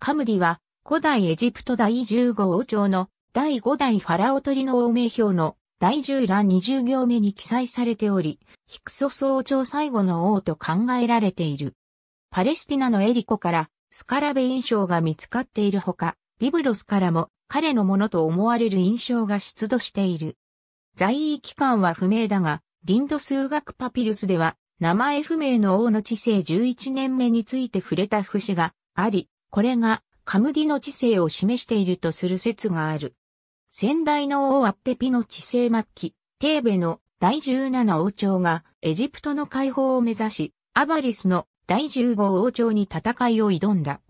カムディは古代エジプト第15王朝の第5代ファラオトリノ王名表の第10欄20行目に記載されており、ヒクソス王朝最後の王と考えられている。パレスティナのエリコからスカラベ印象が見つかっているほか、ビブロスからも彼のものと思われる印象が出土している。在位期間は不明だが、リンド数学パピルスでは、名前不明の王の治世11年目について触れた節があり、これがカムディの知性を示しているとする説がある。先代の王アッペピの知性末期、テーベの第17王朝がエジプトの解放を目指し、アバリスの第15王朝に戦いを挑んだ。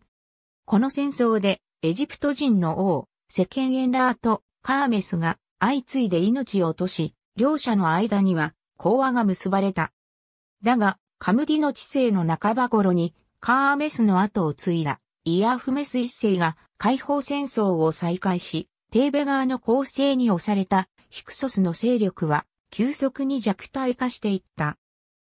この戦争でエジプト人の王、セケンエンラーとカーメスが相次いで命を落とし、両者の間には講和が結ばれた。だが、カムディの知性の半ば頃にカーメスの後を継いだ。イヤーフメス一世が解放戦争を再開し、テーベ側の攻勢に押されたヒクソスの勢力は急速に弱体化していった。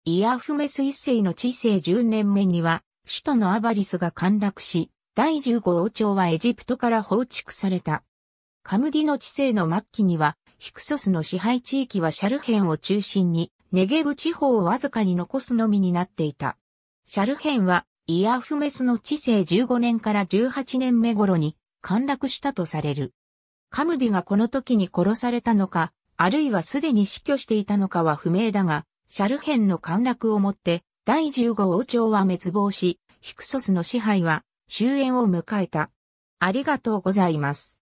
イヤーフメス一世の治世10年目には、首都のアバリスが陥落し、第15王朝はエジプトから放逐された。カムディの治世の末期には、ヒクソスの支配地域はシャルヘンを中心に、ネゲブ地方をわずかに残すのみになっていた。シャルヘンはイヤフメスの治世15年から18年目頃に陥落したとされる。カムディがこの時に殺されたのか、あるいはすでに死去していたのかは不明だが、シャルヘンの陥落をもって第15王朝は滅亡し、ヒクソスの支配は終焉を迎えた。ありがとうございます。